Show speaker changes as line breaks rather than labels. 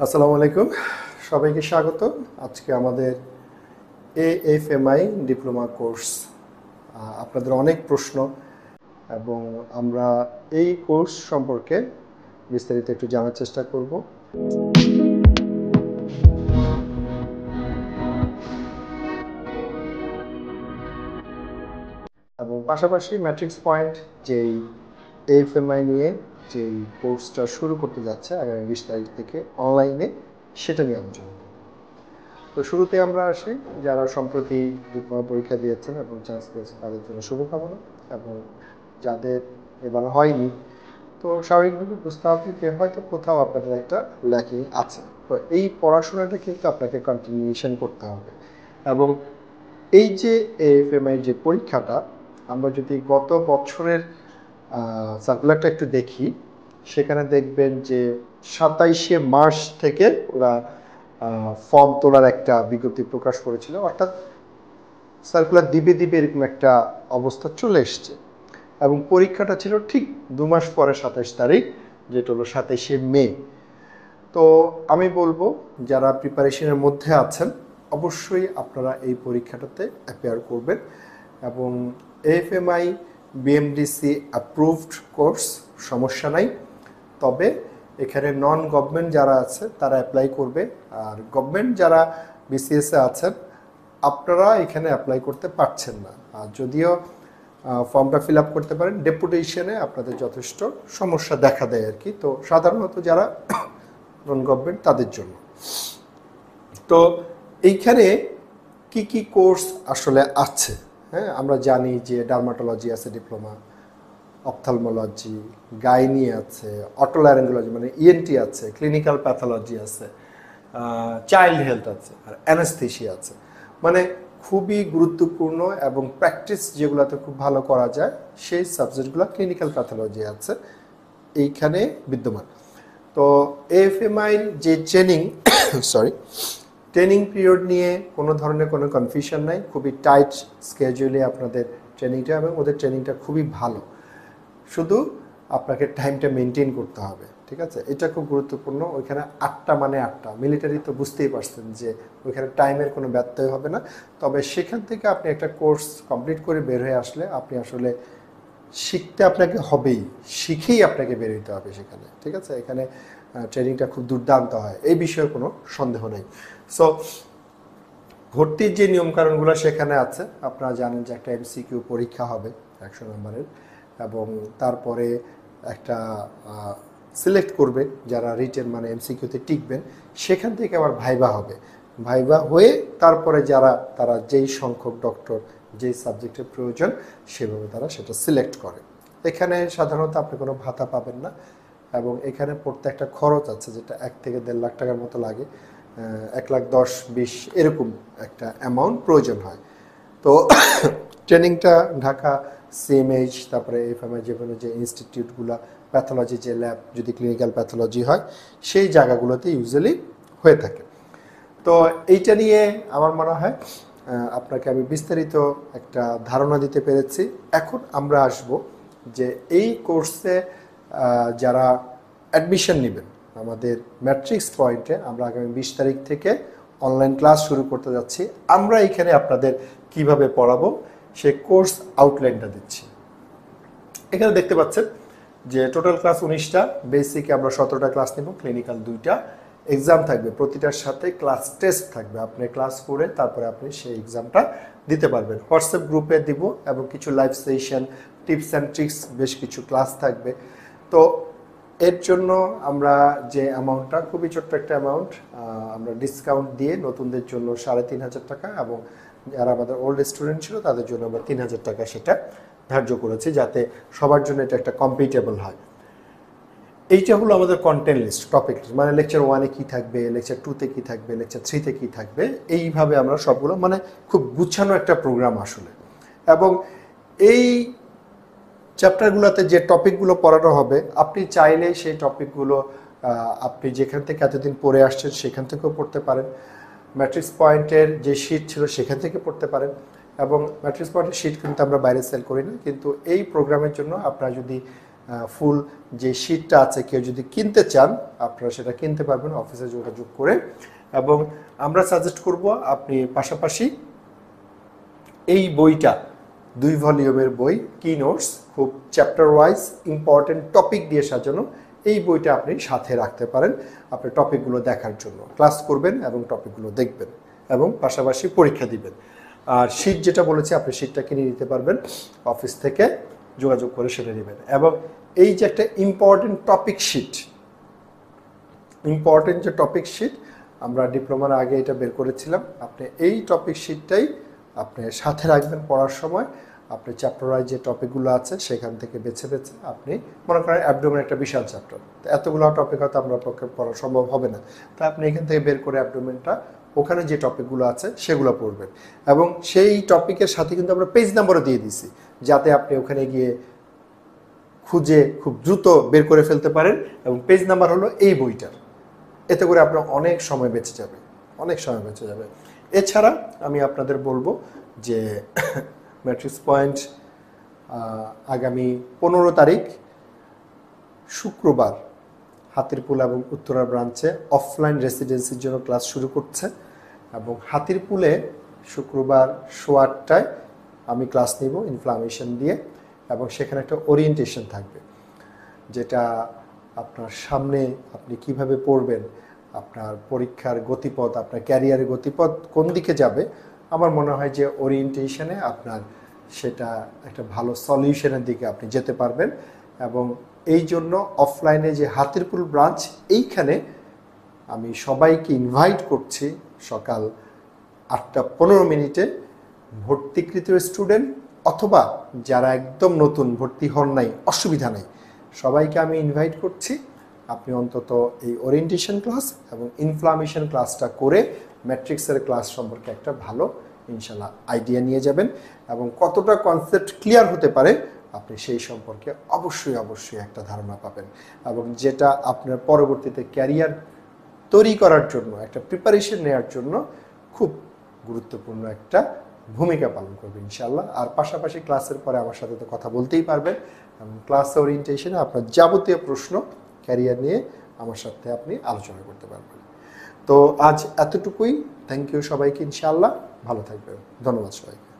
আসসালামু আলাইকুম সবাইকে স্বাগত আজকে আমাদের A F M I diploma course আপনাদের অনেক প্রশ্ন এবং আমরা এই কোর্স সম্পর্কে বিস্তারিত একটু জানার চেষ্টা করব এবং পাশাপাশি ম্যাট্রিক্স পয়েন্ট যেই এফ এম আই নিয়ে যে কোর্সটা শুরু করতে যাচ্ছে আগামী বিশ তারিখ থেকে অনলাইনে সেটা নিয়ে আলোচনা তো শুরুতে আমরা আসি যারা সম্প্রতি ডিপ্লোমা পরীক্ষা দিয়েছেন এবং চান্স পেয়েছেন তাদের জন্য শুভকামনা এবং যাদের এবার হয়নি তো স্বাভাবিকভাবে বুঝতে হবে যে হয়তো কোথাও আপনাদের একটা ল্যাকিং আছে তো এই পড়াশোনাটা কিন্তু আপনাকে কন্টিনিউশন করতে হবে এবং এই যে এফ এম যে পরীক্ষাটা আমরা যদি গত বছরের সার্কুলারটা একটু দেখি সেখানে দেখবেন যে সাতাইশে মার্চ থেকে ওরা ফর্ম তোলার একটা বিজ্ঞপ্তি প্রকাশ করেছিল অর্থাৎ সার্কুলার দিবে দিবে এরকম একটা অবস্থা চলে এসছে এবং পরীক্ষাটা ছিল ঠিক দু মাস পরে সাতাইশ তারিখ যেটা হলো সাতাইশে মে তো আমি বলবো যারা প্রিপারেশনের মধ্যে আছেন অবশ্যই আপনারা এই পরীক্ষাটাতে অ্যাপেয়ার করবেন এবং এফএমআই বিএমডিসি অ্যাপ্রুভড কোর্স সমস্যা নাই তবে এখানে নন গভর্নমেন্ট যারা আছে তারা অ্যাপ্লাই করবে আর গভর্নমেন্ট যারা বিসিএসে আছেন আপনারা এখানে অ্যাপ্লাই করতে পারছেন না আর যদিও ফর্মটা ফিল আপ করতে পারেন ডেপুটেশনে আপনাদের যথেষ্ট সমস্যা দেখা দেয় আর কি তো সাধারণত যারা নন গভর্নমেন্ট তাদের জন্য তো এইখানে কি কি কোর্স আসলে আছে হ্যাঁ আমরা জানি যে ডার্মাটোলজি আছে ডিপ্লোমা অপথালমোলজি গাইনি আছে অটোলারেঙ্গোলজি মানে ইএনটি e আছে ক্লিনিক্যাল প্যাথোলজি আছে চাইল্ড হেলথ আছে আর অ্যানাস্থেশিয়া আছে মানে খুবই গুরুত্বপূর্ণ এবং প্র্যাকটিস যেগুলোতে খুব ভালো করা যায় সেই সাবজেক্টগুলো ক্লিনিক্যাল প্যাথোলজি আছে এইখানে বিদ্যমান তো এফএমআইয়ের যে ট্রেনিং সরি ট্রেনিং পিরিয়ড নিয়ে কোনো ধরনের কোনো কনফিউশন নাই খুবই টাইট স্কেজুয়ালি আপনাদের ট্রেনিংটা এবং ওদের ট্রেনিংটা খুবই ভালো শুধু আপনাকে টাইমটা মেনটেন করতে হবে ঠিক আছে এটা খুব গুরুত্বপূর্ণ ওইখানে আটটা মানে আটটা মিলিটারি তো বুঝতেই পারছেন যে ওইখানে টাইমের কোনো ব্যত্যয় হবে না তবে সেখান থেকে আপনি একটা কোর্স কমপ্লিট করে বের হয়ে আসলে আপনি আসলে শিখতে আপনাকে হবেই শিখেই আপনাকে বের হইতে হবে সেখানে ঠিক আছে এখানে ট্রেনিংটা খুব দুর্দান্ত হয় এই বিষয়ে কোনো সন্দেহ নেই সো ভর্তির যে নিয়মকানুনগুলো সেখানে আছে আপনারা জানেন যে একটা এমসিকিউ পরীক্ষা হবে একশো নম্বরের এবং তারপরে একটা সিলেক্ট করবেন যারা রিটেন মানে এমসিকিউতে টিকবেন সেখান থেকে আবার ভাইবা হবে ভাইবা হয়ে তারপরে যারা তারা যেই সংখ্যক ডক্টর যেই সাবজেক্টের প্রয়োজন সেভাবে তারা সেটা সিলেক্ট করে এখানে সাধারণত আপনি কোনো ভাতা পাবেন না এবং এখানে পড়তে একটা খরচ আছে যেটা এক থেকে দেড় লাখ টাকার মতো লাগে এক লাখ দশ বিশ এরকম একটা অ্যামাউন্ট প্রয়োজন হয় তো ট্রেনিংটা ঢাকা সিএমএইচ তারপরে এফএমএর যে কোনো যে ইনস্টিটিউটগুলো প্যাথোলজি যে ল্যাব যদি ক্লিনিক্যাল প্যাথোলজি হয় সেই জায়গাগুলোতে ইউজুয়ালি হয়ে থাকে তো এইটা নিয়ে আমার মনে হয় আপনাকে আমি বিস্তারিত একটা ধারণা দিতে পেরেছি এখন আমরা আসব যে এই কোর্সে যারা অ্যাডমিশন নেবেন আমাদের ম্যাট্রিক্স পয়েন্টে আমরা আগামী বিশ তারিখ থেকে অনলাইন ক্লাস শুরু করতে যাচ্ছি আমরা এখানে আপনাদের কিভাবে পড়াবো সেই কোর্স আউটলাইনটা দিচ্ছি এখানে দেখতে পাচ্ছেন যে টোটাল ক্লাস উনিশটা বেসিকে আমরা সতেরোটা ক্লাস নেব ক্লিনিক্যাল দুইটা এক্সাম থাকবে প্রতিটার সাথে ক্লাস টেস্ট থাকবে আপনি ক্লাস করে তারপরে আপনি সেই এক্সামটা দিতে পারবেন হোয়াটসঅ্যাপ গ্রুপে দিব এবং কিছু live session tips and tricks বেশ কিছু ক্লাস থাকবে তো এর জন্য আমরা যে অ্যামাউন্টটা খুবই ছোট্ট একটা অ্যামাউন্ট আমরা ডিসকাউন্ট দিয়ে নতুনদের জন্য সাড়ে তিন হাজার টাকা এবং যারা আমাদের ওল্ড স্টুডেন্ট ছিল তাদের জন্য আমরা তিন হাজার টাকা সেটা ধার্য করেছি যাতে সবার জন্য এটা একটা কম্পিটেবল হয় এইটা হলো আমাদের কন্টেন্ট লিস্ট টপিক লিস্ট মানে লেকচার ওয়ানে কী থাকবে লেকচার টুতে কী থাকবে লেকচার থ্রিতে কী থাকবে এইভাবে আমরা সবগুলো মানে খুব গুছানো একটা প্রোগ্রাম আসলে এবং এই চ্যাপ্টারগুলোতে যে টপিকগুলো পড়ানো হবে আপনি চাইলেই সেই টপিকগুলো আপনি যেখান থেকে এতদিন পড়ে আসছেন সেখান থেকেও পড়তে পারেন ম্যাট্রিক্স পয়েন্টের যে শীট ছিল সেখান থেকে পড়তে পারেন এবং ম্যাট্রিক্স পয়েন্টের শীট কিন্তু আমরা বাইরে সেল করি না কিন্তু এই প্রোগ্রামের জন্য আপনারা যদি ফুল যে শীটটা আছে কেউ যদি কিনতে চান আপনারা সেটা কিনতে পারবেন অফিসে যোগাযোগ করে এবং আমরা সাজেস্ট করব আপনি পাশাপাশি এই বইটা দুই ভলিউমের বই কি নোটস খুব চ্যাপ্টার ওয়াইজ ইম্পর্টেন্ট টপিক দিয়ে সাজানো এই বইটা আপনি সাথে রাখতে পারেন আপনার টপিকগুলো দেখার জন্য ক্লাস করবেন এবং টপিকগুলো দেখবেন এবং পাশাপাশি পরীক্ষা দিবেন আর শীত যেটা বলেছি আপনি শীতটা কিনে নিতে পারবেন অফিস থেকে যোগাযোগ করে সেটা নেবেন এবং এই যে একটা ইম্পর্টেন্ট টপিক শীট ইম্পর্টেন্ট যে টপিক শীট আমরা ডিপ্লোমার আগে এটা বের করেছিলাম আপনি এই টপিক শীটটাই আপনি সাথে রাখবেন পড়ার সময় আপনি চ্যাপ্টার যে টপিকগুলো আছে সেখান থেকে বেছে বেছে আপনি মনে করেন অ্যাবডোমেন একটা বিশাল চ্যাপ্টার তো এতগুলো টপিক হয়তো আপনার পক্ষে পড়া সম্ভব হবে না তো আপনি এখান থেকে বের করে অ্যাবডোমেনটা ওখানে যে টপিকগুলো আছে সেগুলো পড়বেন এবং সেই টপিকের সাথে কিন্তু আমরা পেজ নাম্বারও দিয়ে দিছি যাতে আপনি ওখানে গিয়ে খুঁজে খুব দ্রুত বের করে ফেলতে পারেন এবং পেজ নাম্বার হলো এই বইটার এতে করে আপনার অনেক সময় বেঁচে যাবে অনেক সময় বেঁচে যাবে এছাড়া আমি আপনাদের বলবো যে ম্যাট্রিক্স পয়েন্ট আগামী পনেরো তারিখ শুক্রবার হাতিরপুল এবং উত্তরা ব্রাঞ্চে অফলাইন রেসিডেন্সির জন্য ক্লাস শুরু করছে এবং হাতিরপুলে শুক্রবার শো আটটায় আমি ক্লাস নিব ইনফ্লামেশন দিয়ে এবং সেখানে একটা ওরিয়েন্টেশন থাকবে যেটা আপনার সামনে আপনি কিভাবে পড়বেন আপনার পরীক্ষার গতিপথ আপনার ক্যারিয়ারের গতিপথ কোন দিকে যাবে আমার মনে হয় যে ওরিয়েন্টেশনে আপনার সেটা একটা ভালো সলিউশনের দিকে আপনি যেতে পারবেন এবং এই জন্য অফলাইনে যে হাতিরপুল ব্রাঞ্চ এইখানে আমি সবাইকে ইনভাইট করছি সকাল আটটা পনেরো মিনিটে ভর্তিকৃত স্টুডেন্ট অথবা যারা একদম নতুন ভর্তি হন নাই অসুবিধা নেই সবাইকে আমি ইনভাইট করছি আপনি অন্তত এই ওরিয়েন্টেশন ক্লাস এবং ইনফ্লামেশন ক্লাসটা করে ম্যাট্রিক্সের ক্লাস সম্পর্কে একটা ভালো ইনশাল্লাহ আইডিয়া নিয়ে যাবেন এবং কতটা কনসেপ্ট ক্লিয়ার হতে পারে আপনি সেই সম্পর্কে অবশ্যই অবশ্যই একটা ধারণা পাবেন এবং যেটা আপনার পরবর্তীতে ক্যারিয়ার তৈরি করার জন্য একটা প্রিপারেশন নেওয়ার জন্য খুব গুরুত্বপূর্ণ একটা ভূমিকা পালন করবে ইনশাল্লাহ আর পাশাপাশি ক্লাসের পরে আমার সাথে তো কথা বলতেই পারবেন এবং ক্লাস ওরিয়েন্টেশনে আপনার যাবতীয় প্রশ্ন ক্যারিয়ার নিয়ে আমার সাথে আপনি আলোচনা করতে পারবেন তো আজ এতটুকুই থ্যাংক ইউ সবাইকে ইনশাআল্লাহ ভালো থাকবেন ধন্যবাদ সবাইকে